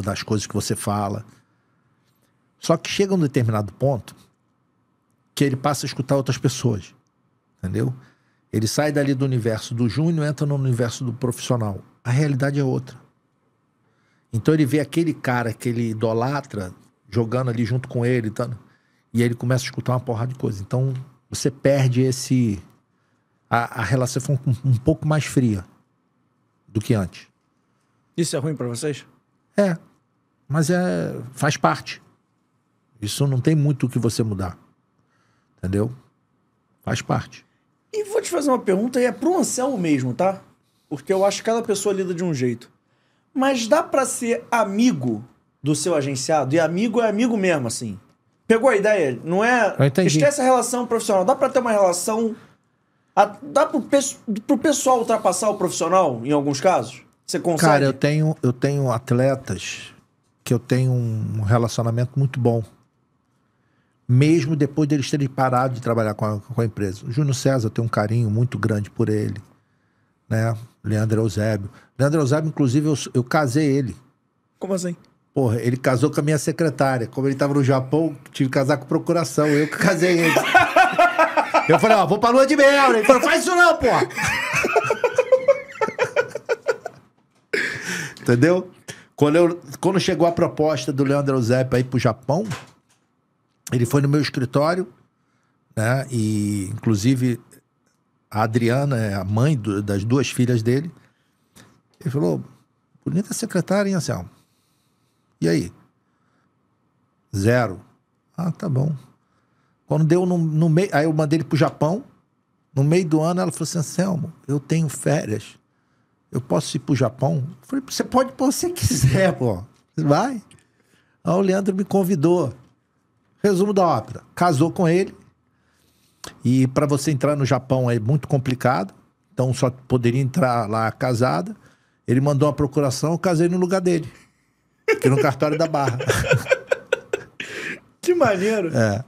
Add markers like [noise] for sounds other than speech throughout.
das coisas que você fala. Só que chega um determinado ponto que ele passa a escutar outras pessoas. Entendeu? Ele sai dali do universo do júnior, entra no universo do profissional. A realidade é outra. Então ele vê aquele cara que ele idolatra jogando ali junto com ele, tá? e ele começa a escutar uma porrada de coisa. Então você perde esse. A, a relação foi um, um pouco mais fria do que antes. Isso é ruim para vocês? É, mas é faz parte. Isso não tem muito o que você mudar. Entendeu? Faz parte. E vou te fazer uma pergunta, e é pro Anselmo mesmo, tá? Porque eu acho que cada pessoa lida de um jeito. Mas dá para ser amigo do seu agenciado? E amigo é amigo mesmo, assim. Pegou a ideia? Não é. Esquece essa relação profissional. Dá para ter uma relação. A... Dá pro, pe... pro pessoal ultrapassar o profissional, em alguns casos? Você consegue? Cara, eu tenho, eu tenho atletas que eu tenho um relacionamento muito bom. Mesmo depois deles terem parado de trabalhar com a, com a empresa. O Júnior César tem um carinho muito grande por ele. Né? Leandro Eusébio. Leandro Eusébio, inclusive, eu, eu casei ele. Como assim? Porra, ele casou com a minha secretária. Como ele tava no Japão, tive que casar com procuração. Eu que casei ele. [laughs] eu falei, ó, vou pra lua de mel. Né? Ele falou, faz isso não, porra. entendeu? Quando, eu, quando chegou a proposta do Leandro Zé para ir para o Japão, ele foi no meu escritório, né? E inclusive a Adriana é a mãe do, das duas filhas dele. Ele falou: bonita secretária, hein, Anselmo? E aí? Zero. Ah, tá bom. Quando deu no, no meio. Aí eu mandei ele pro Japão. No meio do ano, ela falou assim: Anselmo, eu tenho férias eu posso ir pro Japão? Eu falei, você pode pôr se quiser, pô. Vai. Aí o Leandro me convidou. Resumo da ópera. Casou com ele. E para você entrar no Japão é muito complicado. Então só poderia entrar lá casada. Ele mandou uma procuração, eu casei no lugar dele. Que no cartório da Barra. [laughs] Que maneiro. É.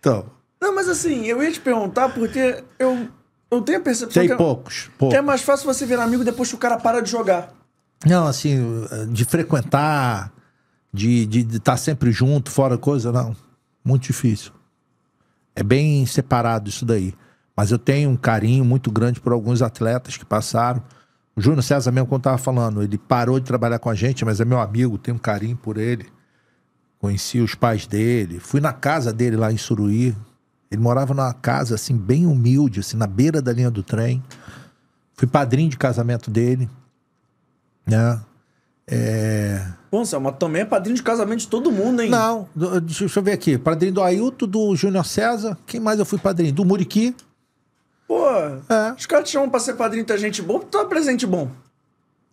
Então. Não, mas assim, eu ia te perguntar porque eu eu tenho a percepção. Tem poucos, é, poucos. É mais fácil você virar amigo depois que o cara para de jogar. Não, assim, de frequentar, de estar de, de tá sempre junto, fora coisa, não. Muito difícil. É bem separado isso daí. Mas eu tenho um carinho muito grande por alguns atletas que passaram. O Júnior César mesmo, quando estava falando, ele parou de trabalhar com a gente, mas é meu amigo, tenho um carinho por ele. Conheci os pais dele. Fui na casa dele lá em Suruí, ele morava numa casa, assim, bem humilde, assim, na beira da linha do trem. Fui padrinho de casamento dele, né? É... Pô, mas também é padrinho de casamento de todo mundo, hein? Não, deixa eu ver aqui. Padrinho do Ailton, do Júnior César. Quem mais eu fui padrinho? Do Muriqui. Pô, é. os caras te chamam pra ser padrinho da gente bom, tu tá é presente bom.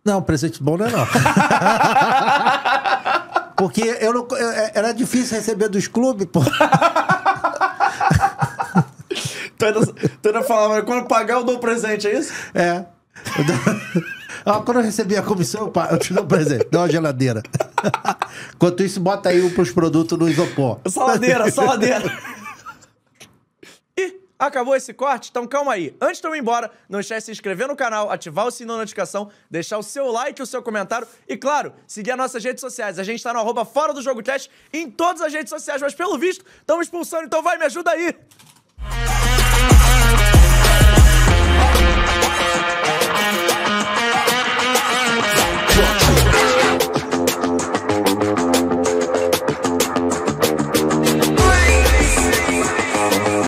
Não, presente bom não é não. [laughs] Porque eu não, é, é, era difícil receber dos clubes, pô. [laughs] Tana falava, é quando eu pagar eu dou um presente, é isso? É. Eu dou... ah, [laughs] quando eu recebi a comissão, eu te dou um presente, dá uma geladeira. [laughs] Enquanto isso, bota aí os produtos no isopor. Saladeira, saladeira. [laughs] Ih, acabou esse corte? Então calma aí. Antes de eu ir embora, não esquece de se inscrever no canal, ativar o sininho da notificação, deixar o seu like, o seu comentário e, claro, seguir as nossas redes sociais. A gente tá no arroba fora do jogo cast em todas as redes sociais, mas pelo visto, estamos expulsando, então vai, me ajuda aí!